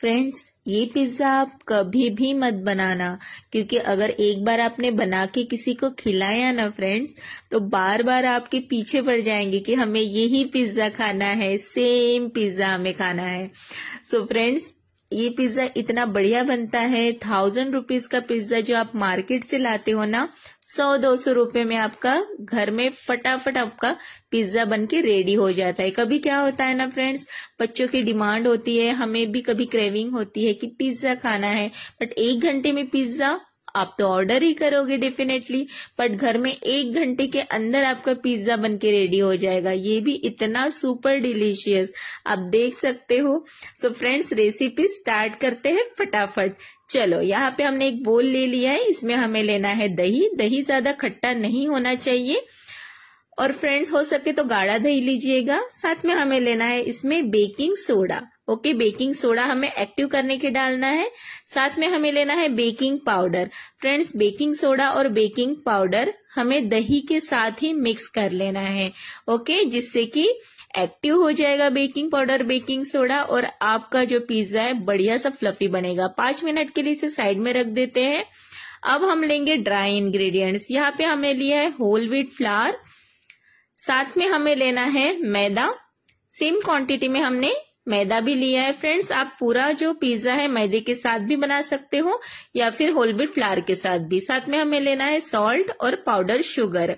friends ये pizza आप कभी भी मत बनाना क्योंकि अगर एक बार आपने बना के किसी को खिलाया ना फ्रेंड्स तो बार बार आपके पीछे पड़ जाएंगे कि हमें यही पिज्ज़ा खाना है सेम पिज्ज़ा हमें खाना है सो so फ्रेंड्स ये पिज्जा इतना बढ़िया बनता है थाउजेंड रुपीज का पिज्जा जो आप मार्केट से लाते हो ना सौ दो सौ रूपये में आपका घर में फटाफट आपका पिज्जा बन के रेडी हो जाता है कभी क्या होता है ना फ्रेंड्स बच्चों की डिमांड होती है हमें भी कभी क्रेविंग होती है कि पिज्जा खाना है बट एक घंटे में पिज्जा आप तो ऑर्डर ही करोगे डेफिनेटली बट घर में एक घंटे के अंदर आपका पिज्जा बन के रेडी हो जाएगा ये भी इतना सुपर डिलीशियस आप देख सकते हो सो फ्रेंड्स रेसिपी स्टार्ट करते हैं फटाफट चलो यहाँ पे हमने एक बोल ले लिया है इसमें हमें लेना है दही दही ज्यादा खट्टा नहीं होना चाहिए और फ्रेंड्स हो सके तो गाढ़ा दही लीजिएगा साथ में हमें लेना है इसमें baking soda okay baking soda हमें एक्टिव करने के डालना है साथ में हमें लेना है baking powder friends baking soda और बेकिंग पाउडर हमें दही के साथ ही मिक्स कर लेना है ओके जिससे कि एक्टिव हो जाएगा बेकिंग पाउडर बेकिंग सोडा और आपका जो पिज्जा है बढ़िया सा फ्लफी बनेगा पांच मिनट के लिए इसे साइड में रख देते हैं अब हम लेंगे ड्राई इंग्रेडिएंट्स यहाँ पे हमें लिया है होल व्हीट फ्लावर साथ में हमें लेना है मैदा सेम क्वांटिटी में हमने मैदा भी लिया है फ्रेंड्स आप पूरा जो पिज्जा है मैदे के साथ भी बना सकते हो या फिर होलबीट फ्लावर के साथ भी साथ में हमें लेना है सॉल्ट और पाउडर शुगर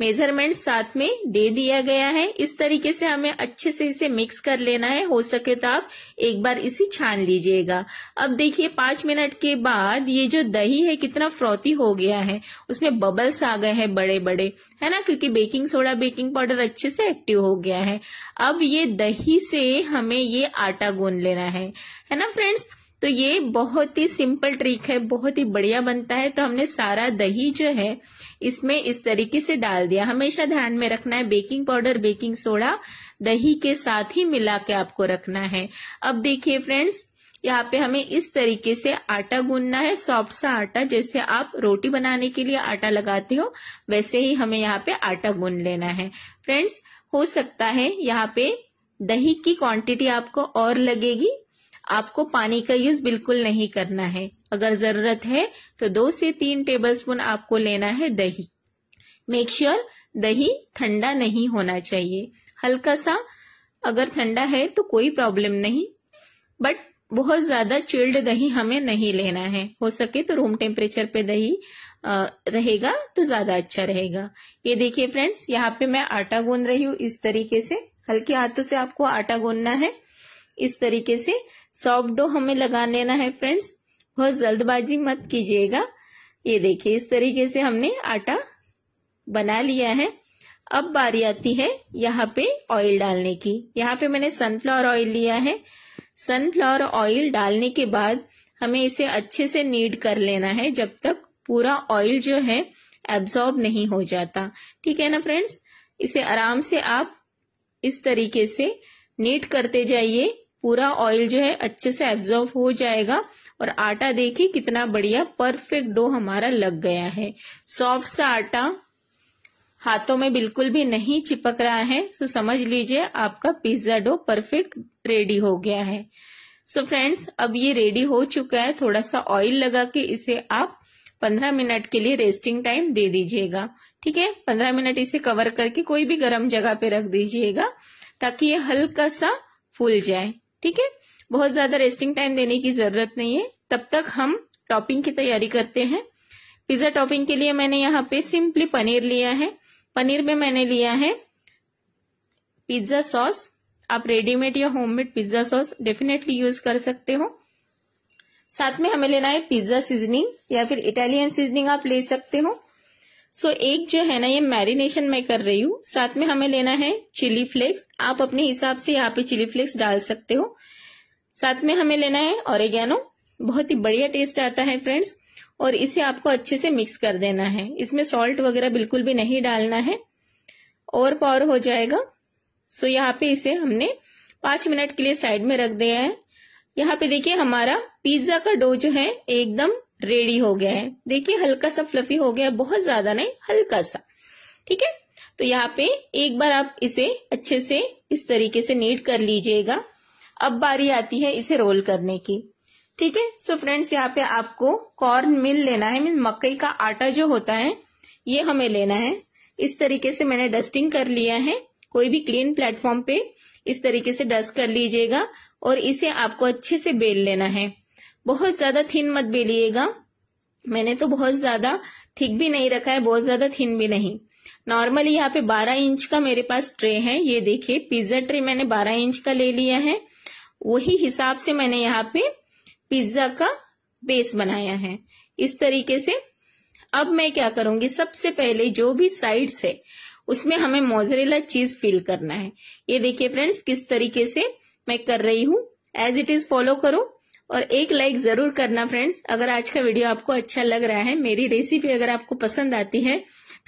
मेजरमेंट साथ में दे दिया गया है इस तरीके से हमें अच्छे से इसे मिक्स कर लेना है हो सके तो आप एक बार इसे छान लीजिएगा अब देखिए पांच मिनट के बाद ये जो दही है कितना फ्रॉती हो गया है उसमें बबल्स आ गए हैं बड़े बड़े है ना क्योंकि बेकिंग सोडा बेकिंग पाउडर अच्छे से एक्टिव हो गया है अब ये दही से हमें ये आटा गूंद लेना है है ना फ्रेंड्स तो ये बहुत ही सिंपल ट्रिक है बहुत ही बढ़िया बनता है तो हमने सारा दही जो है इसमें इस तरीके से डाल दिया हमेशा ध्यान में रखना है बेकिंग पाउडर बेकिंग सोडा दही के साथ ही मिला के आपको रखना है अब देखिए फ्रेंड्स यहाँ पे हमें इस तरीके से आटा गूंदना है सॉफ्ट सा आटा जैसे आप रोटी बनाने के लिए आटा लगाते हो वैसे ही हमें यहाँ पे आटा गूंद लेना है फ्रेंड्स हो सकता है यहाँ पे दही की क्वांटिटी आपको और लगेगी आपको पानी का यूज बिल्कुल नहीं करना है अगर जरूरत है तो दो से तीन टेबलस्पून आपको लेना है दही मेक श्योर sure दही ठंडा नहीं होना चाहिए हल्का सा अगर ठंडा है तो कोई प्रॉब्लम नहीं बट बहुत ज्यादा चिल्ड दही हमें नहीं लेना है हो सके तो रूम टेम्परेचर पे दही रहेगा तो ज्यादा अच्छा रहेगा ये देखिए फ्रेंड्स यहाँ पे मैं आटा गूंद रही हूँ इस तरीके से हल्के हाथों से आपको आटा गूंदना है इस तरीके से सॉफ्ट डो हमें लगा लेना है फ्रेंड्स बहुत जल्दबाजी मत कीजिएगा ये देखिए इस तरीके से हमने आटा बना लिया है अब बारी आती है यहाँ पे ऑयल डालने की यहाँ पे मैंने सनफ्लावर ऑयल लिया है सनफ्लावर ऑयल डालने के बाद हमें इसे अच्छे से नीड कर लेना है जब तक पूरा ऑयल जो है एब्सॉर्ब नहीं हो जाता ठीक है ना फ्रेंड्स इसे आराम से आप इस तरीके से नीट करते जाइए पूरा ऑयल जो है अच्छे से एब्जॉर्व हो जाएगा और आटा देखिए कितना बढ़िया परफेक्ट डो हमारा लग गया है सॉफ्ट सा आटा हाथों में बिल्कुल भी नहीं चिपक रहा है सो तो समझ लीजिए आपका पिज्जा डो परफेक्ट रेडी हो गया है सो so फ्रेंड्स अब ये रेडी हो चुका है थोड़ा सा ऑयल लगा के इसे आप 15 मिनट के लिए रेस्टिंग टाइम दे दीजिएगा ठीक है 15 मिनट इसे कवर करके कोई भी गर्म जगह पे रख दीजिएगा ताकि ये हल्का सा फूल जाए ठीक है बहुत ज्यादा रेस्टिंग टाइम देने की जरूरत नहीं है तब तक हम टॉपिंग की तैयारी करते हैं पिज्जा टॉपिंग के लिए मैंने यहाँ पे सिंपली पनीर लिया है पनीर में मैंने लिया है पिज्जा सॉस आप रेडीमेड या homemade pizza sauce definitely use कर सकते हो साथ में हमें लेना है पिज्जा सीजनिंग या फिर इटालियन सीजनिंग आप ले सकते हो सो so, एक जो है ना ये मैरिनेशन मैं कर रही हूँ साथ में हमें लेना है चिली फ्लेक्स आप अपने हिसाब से यहाँ पे चिली फ्लेक्स डाल सकते हो साथ में हमें लेना है और बहुत ही बढ़िया टेस्ट आता है फ्रेंड्स और इसे आपको अच्छे से मिक्स कर देना है इसमें सॉल्ट वगैरह बिल्कुल भी नहीं डालना है और पावर हो जाएगा सो यहाँ पे इसे हमने पांच मिनट के लिए साइड में रख दिया है यहाँ पे देखिए हमारा पिज्जा का डो जो है एकदम रेडी हो गया है देखिए हल्का सा फ्लफी हो गया है बहुत ज्यादा नहीं हल्का सा ठीक है तो यहाँ पे एक बार आप इसे अच्छे से इस तरीके से नीट कर लीजिएगा अब बारी आती है इसे रोल करने की ठीक है सो फ्रेंड्स यहाँ पे आपको कॉर्न मिल लेना है मीन मकई का आटा जो होता है ये हमें लेना है इस तरीके से मैंने डस्टिंग कर लिया है कोई भी क्लीन प्लेटफॉर्म पे इस तरीके से डस्ट कर लीजिएगा और इसे आपको अच्छे से बेल लेना है बहुत ज्यादा थिन मत बेलिएगा मैंने तो बहुत ज्यादा थिक भी नहीं रखा है बहुत ज्यादा थिन भी नहीं नॉर्मली यहाँ पे 12 इंच का मेरे पास ट्रे है ये देखिए पिज्जा ट्रे मैंने 12 इंच का ले लिया है वही हिसाब से मैंने यहाँ पे पिज्जा का बेस बनाया है इस तरीके से अब मैं क्या करूंगी सबसे पहले जो भी साइड्स है उसमें हमें मोजरेला चीज फिल करना है ये देखिए फ्रेंड्स किस तरीके से मैं कर रही हूँ एज इट इज फॉलो करो और एक लाइक जरूर करना फ्रेंड्स अगर आज का वीडियो आपको अच्छा लग रहा है मेरी रेसिपी अगर आपको पसंद आती है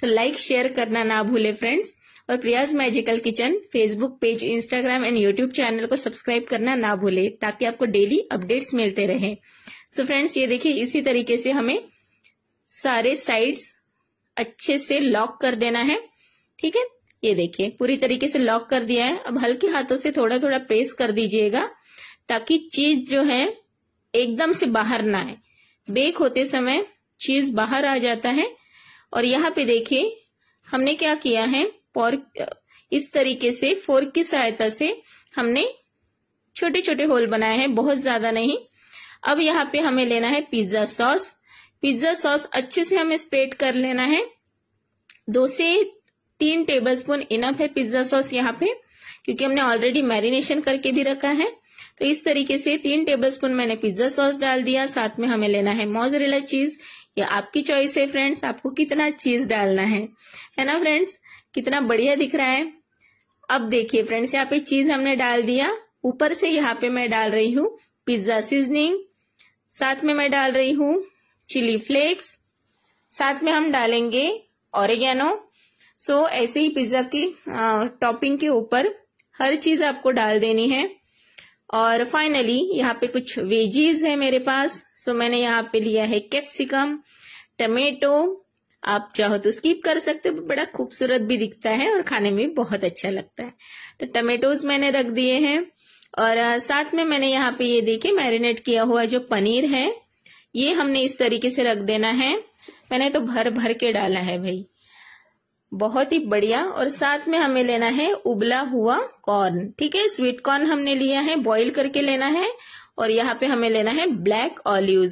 तो लाइक शेयर करना ना भूले फ्रेंड्स और Priya's magical kitchen Facebook page Instagram and YouTube channel को सब्सक्राइब करना ना भूले ताकि आपको डेली अपडेट्स मिलते रहे सो फ्रेंड्स ये देखिए इसी तरीके से हमें सारे साइड अच्छे से लॉक कर देना है ठीक है ये देखिए पूरी तरीके से लॉक कर दिया है अब हल्के हाथों से थोड़ा थोड़ा प्रेस कर दीजिएगा ताकि चीज जो है एकदम से बाहर ना आए बेक होते समय चीज बाहर आ जाता है और यहाँ पे देखिए हमने क्या किया है पॉर्क इस तरीके से फोर्क की सहायता से हमने छोटे छोटे होल बनाए हैं बहुत ज्यादा नहीं अब यहाँ पे हमें लेना है पिज्जा सॉस पिज्जा सॉस अच्छे से हमें स्प्रेड कर लेना है दो से तीन टेबल स्पून इनफ है पिज्जा सॉस यहाँ पे क्योंकि हमने ऑलरेडी मैरिनेशन करके भी रखा है तो इस तरीके से तीन टेबलस्पून मैंने पिज्जा सॉस डाल दिया साथ में हमें लेना है मोजरेला चीज ये आपकी चॉइस है फ्रेंड्स आपको कितना चीज डालना है है ना फ्रेंड्स कितना बढ़िया दिख रहा है अब देखिए फ्रेंड्स यहाँ पे चीज हमने डाल दिया ऊपर से यहाँ पे मैं डाल रही हूँ पिज्जा सीजनिंग साथ में मैं डाल रही हूँ चिली फ्लेक्स साथ में हम डालेंगे ऑरिगेनो सो ऐसे ही पिज्जा की टॉपिंग के ऊपर हर चीज आपको डाल देनी है और फाइनली यहाँ पे कुछ वेजीज है मेरे पास सो मैंने यहाँ पे लिया है कैप्सिकम टमेटो आप चाहो तो स्कीप कर सकते हो बड़ा खूबसूरत भी दिखता है और खाने में बहुत अच्छा लगता है तो टमेटोज मैंने रख दिए हैं और साथ में मैंने यहाँ पे ये देखे मैरिनेट किया हुआ जो पनीर है ये हमने इस तरीके से रख देना है मैंने तो भर भर के डाला है भाई बहुत ही बढ़िया और साथ में हमें लेना है उबला हुआ कॉर्न ठीक है स्वीट कॉर्न हमने लिया है बॉईल करके लेना है और यहाँ पे हमें लेना है ब्लैक ऑलिव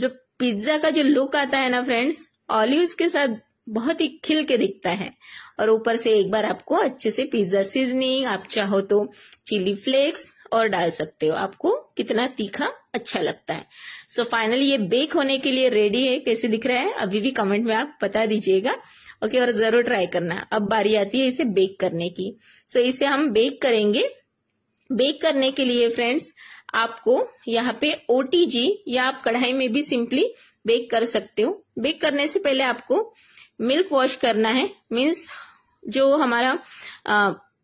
जो पिज्जा का जो लुक आता है ना फ्रेंड्स ऑलिव के साथ बहुत ही खिल के दिखता है और ऊपर से एक बार आपको अच्छे से पिज्जा सीजनिंग आप चाहो तो चिली फ्लेक्स और डाल सकते हो आपको कितना तीखा अच्छा लगता है सो so फाइनली ये बेक होने के लिए रेडी है कैसे दिख रहा है अभी भी कमेंट में आप बता दीजिएगा ओके और जरूर ट्राई करना अब बारी आती है इसे बेक करने की सो so, इसे हम बेक करेंगे बेक करने के लिए फ्रेंड्स आपको यहाँ पे ओटीजी या आप कढ़ाई में भी सिंपली बेक कर सकते हो बेक करने से पहले आपको मिल्क वॉश करना है मीन्स जो हमारा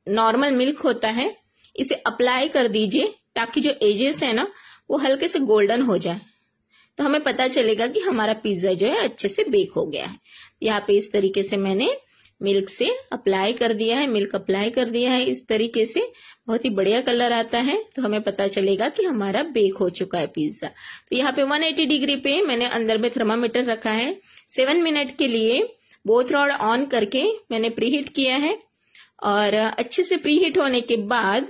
नॉर्मल मिल्क होता है इसे अप्लाई कर दीजिए ताकि जो एजेस है ना वो हल्के से गोल्डन हो जाए तो हमें पता चलेगा कि हमारा पिज्जा जो है अच्छे से बेक हो गया है यहाँ पे इस तरीके से मैंने मिल्क से अप्लाई कर दिया है मिल्क अप्लाई कर दिया है इस तरीके से बहुत ही बढ़िया कलर आता है तो हमें पता चलेगा कि हमारा बेक हो चुका है पिज्जा तो यहाँ पे 180 डिग्री पे मैंने अंदर में थर्मामीटर रखा है सेवन मिनट के लिए बोथ रॉड ऑन करके मैंने प्रीहीट किया है और अच्छे से प्रीहीट होने के बाद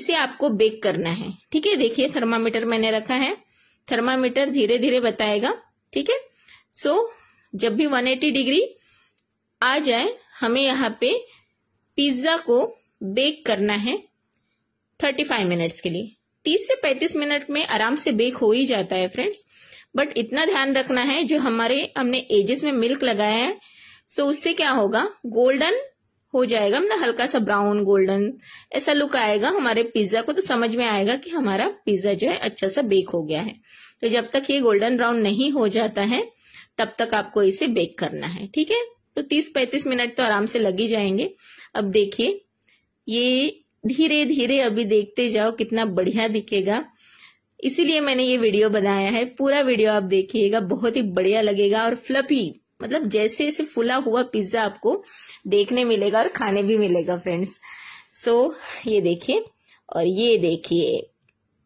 इसे आपको बेक करना है ठीक है देखिए थर्मामीटर मैंने रखा है थर्मामीटर धीरे धीरे बताएगा ठीक है सो जब भी 180 डिग्री आ जाए हमें यहाँ पे पिज्जा को बेक करना है 35 मिनट्स के लिए 30 से 35 मिनट में आराम से बेक हो ही जाता है फ्रेंड्स बट इतना ध्यान रखना है जो हमारे हमने एजेस में मिल्क लगाया है सो उससे क्या होगा गोल्डन हो जाएगा ना हल्का सा ब्राउन गोल्डन ऐसा लुक आएगा हमारे पिज्जा को तो समझ में आएगा कि हमारा पिज्जा जो है अच्छा सा बेक हो गया है तो जब तक ये गोल्डन ब्राउन नहीं हो जाता है तब तक आपको इसे बेक करना है ठीक है तो 30-35 मिनट तो आराम से लग ही जाएंगे अब देखिए ये धीरे धीरे अभी देखते जाओ कितना बढ़िया दिखेगा इसीलिए मैंने ये वीडियो बनाया है पूरा वीडियो आप देखिएगा बहुत ही बढ़िया लगेगा और फ्लपी मतलब जैसे जैसे फुला हुआ पिज्जा आपको देखने मिलेगा और खाने भी मिलेगा फ्रेंड्स सो so, ये देखिए और ये देखिए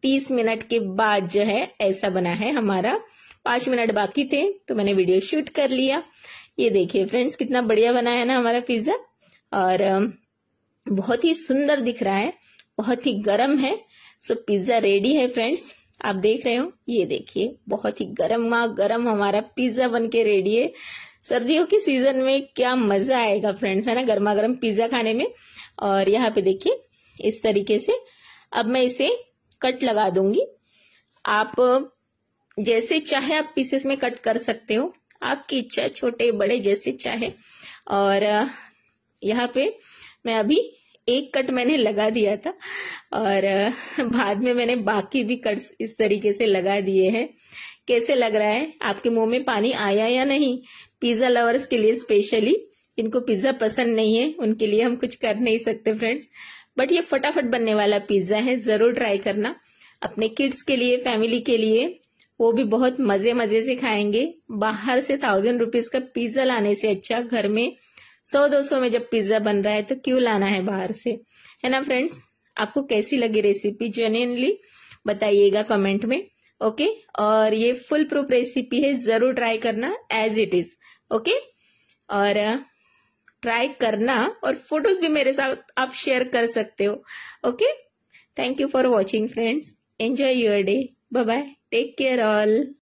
तीस मिनट के बाद जो है ऐसा बना है हमारा पांच मिनट बाकी थे तो मैंने वीडियो शूट कर लिया ये देखिए फ्रेंड्स कितना बढ़िया बना है ना हमारा पिज्ज़ा और बहुत ही सुंदर दिख रहा है बहुत ही गर्म है सो पिज्ज़ा रेडी है फ्रेंड्स आप देख रहे हो ये देखिए बहुत ही गर्म गर्म हमारा पिज्ज़ा बन के रेडी है सर्दियों के सीजन में क्या मजा आएगा फ्रेंड्स है ना गर्मा गर्म पिज्जा खाने में और यहाँ पे देखिए इस तरीके से अब मैं इसे कट लगा दूंगी आप जैसे चाहे आप पीसेस में कट कर सकते हो आपकी इच्छा छोटे बड़े जैसे चाहे और यहाँ पे मैं अभी एक कट मैंने लगा दिया था और बाद में मैंने बाकी भी कट्स इस तरीके से लगा दिए हैं कैसे लग रहा है आपके मुंह में पानी आया या नहीं पिज्जा लवर्स के लिए स्पेशली जिनको पिज्जा पसंद नहीं है उनके लिए हम कुछ कर नहीं सकते फ्रेंड्स बट ये फटाफट बनने वाला पिज्जा है जरूर ट्राई करना अपने किड्स के लिए फैमिली के लिए वो भी बहुत मजे मजे से खाएंगे बाहर से थाउजेंड रुपीज का पिज्जा लाने से अच्छा घर में सौ दो सौ में जब पिज्जा बन रहा है तो क्यों लाना है बाहर से है ना फ्रेंड्स आपको कैसी लगी रेसिपी जेन्यनली बताइएगा कमेंट में ओके और ये फुल प्रूफ रेसिपी है जरूर ट्राई करना एज इट इज ओके और ट्राई करना और फोटोज भी मेरे साथ आप शेयर कर सकते हो okay thank you for watching friends enjoy your day bye bye take care all